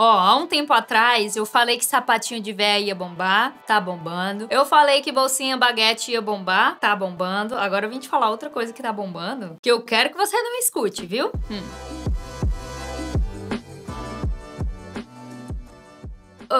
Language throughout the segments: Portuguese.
Ó, há um tempo atrás eu falei que sapatinho de véia ia bombar, tá bombando. Eu falei que bolsinha baguete ia bombar, tá bombando. Agora eu vim te falar outra coisa que tá bombando, que eu quero que você não escute, viu? Hum.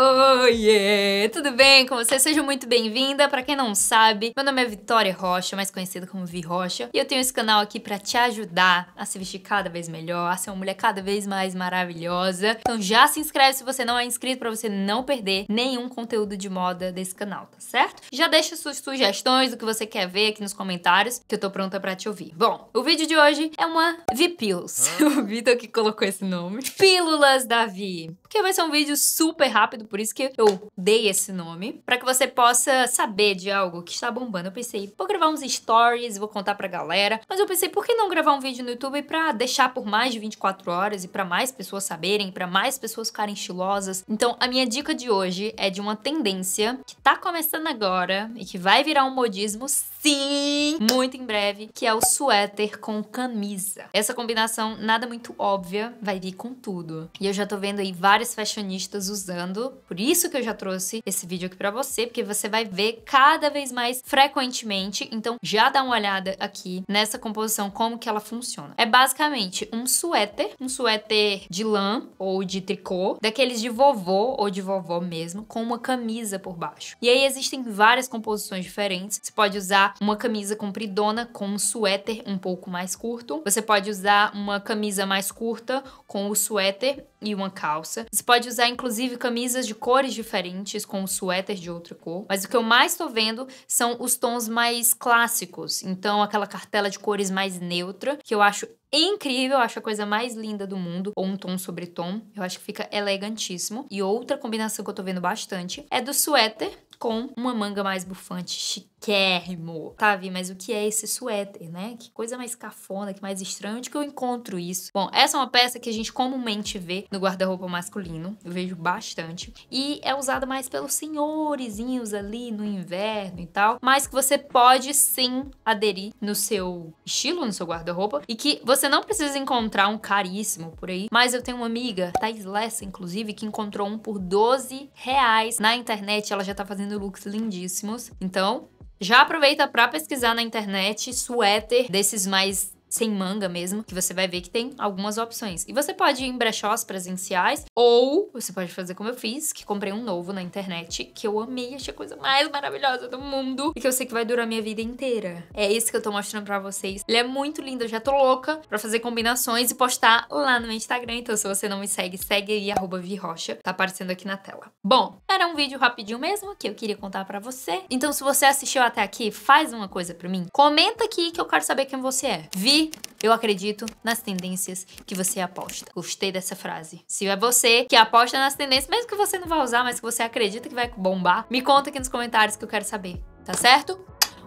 Oiê! Tudo bem com você? Seja muito bem-vinda. Para quem não sabe, meu nome é Vitória Rocha, mais conhecida como Vi Rocha, e eu tenho esse canal aqui para te ajudar a se vestir cada vez melhor, a ser uma mulher cada vez mais maravilhosa. Então já se inscreve se você não é inscrito para você não perder nenhum conteúdo de moda desse canal, tá certo? Já deixa suas sugestões do que você quer ver aqui nos comentários, que eu tô pronta para te ouvir. Bom, o vídeo de hoje é uma Vi Pills. Ah. o Vitor que colocou esse nome. Pílulas da Vi porque vai ser um vídeo super rápido, por isso que eu dei esse nome, para que você possa saber de algo que está bombando. Eu pensei, vou gravar uns stories, vou contar pra galera, mas eu pensei, por que não gravar um vídeo no YouTube para deixar por mais de 24 horas e para mais pessoas saberem, para mais pessoas ficarem estilosas? Então, a minha dica de hoje é de uma tendência que tá começando agora e que vai virar um modismo sim, muito em breve, que é o suéter com camisa. Essa combinação nada muito óbvia vai vir com tudo. E eu já tô vendo aí várias vários fashionistas usando. Por isso que eu já trouxe esse vídeo aqui para você, porque você vai ver cada vez mais frequentemente. Então já dá uma olhada aqui nessa composição como que ela funciona. É basicamente um suéter, um suéter de lã ou de tricô, daqueles de vovô ou de vovó mesmo, com uma camisa por baixo. E aí existem várias composições diferentes. Você pode usar uma camisa compridona com um suéter um pouco mais curto. Você pode usar uma camisa mais curta com o suéter e uma calça. Você pode usar, inclusive, camisas de cores diferentes com um suéter de outra cor. Mas o que eu mais tô vendo são os tons mais clássicos. Então, aquela cartela de cores mais neutra, que eu acho incrível, acho a coisa mais linda do mundo, ou um tom sobre tom, eu acho que fica elegantíssimo. E outra combinação que eu tô vendo bastante é do suéter com uma manga mais bufante, chique chiquérrimo. Tá, mas o que é esse suéter, né? Que coisa mais cafona, que mais estranha. Onde que eu encontro isso? Bom, essa é uma peça que a gente comumente vê no guarda-roupa masculino. Eu vejo bastante. E é usada mais pelos senhorizinhos ali no inverno e tal. Mas que você pode sim aderir no seu estilo, no seu guarda-roupa. E que você não precisa encontrar um caríssimo por aí. Mas eu tenho uma amiga, Thais Lessa, inclusive, que encontrou um por 12 reais na internet. Ela já tá fazendo looks lindíssimos. Então, já aproveita para pesquisar na internet suéter desses mais sem manga mesmo, que você vai ver que tem algumas opções. E você pode ir em brechós presenciais, ou você pode fazer como eu fiz, que comprei um novo na internet, que eu amei, achei a coisa mais maravilhosa do mundo, e que eu sei que vai durar minha vida inteira. É esse que eu tô mostrando pra vocês. Ele é muito lindo, eu já tô louca pra fazer combinações e postar lá no meu Instagram, então se você não me segue, segue aí, arroba virrocha, tá aparecendo aqui na tela. Bom, era um vídeo rapidinho mesmo, que eu queria contar pra você. Então se você assistiu até aqui, faz uma coisa pra mim. Comenta aqui que eu quero saber quem você é. Vi eu acredito nas tendências que você aposta. Gostei dessa frase. Se é você que aposta nas tendências, mesmo que você não vá usar, mas que você acredita que vai bombar, me conta aqui nos comentários que eu quero saber, tá certo?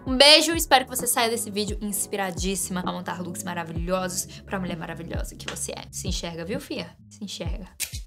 Um beijo, espero que você saia desse vídeo inspiradíssima a montar looks maravilhosos pra mulher maravilhosa que você é. Se enxerga, viu, fia? Se enxerga.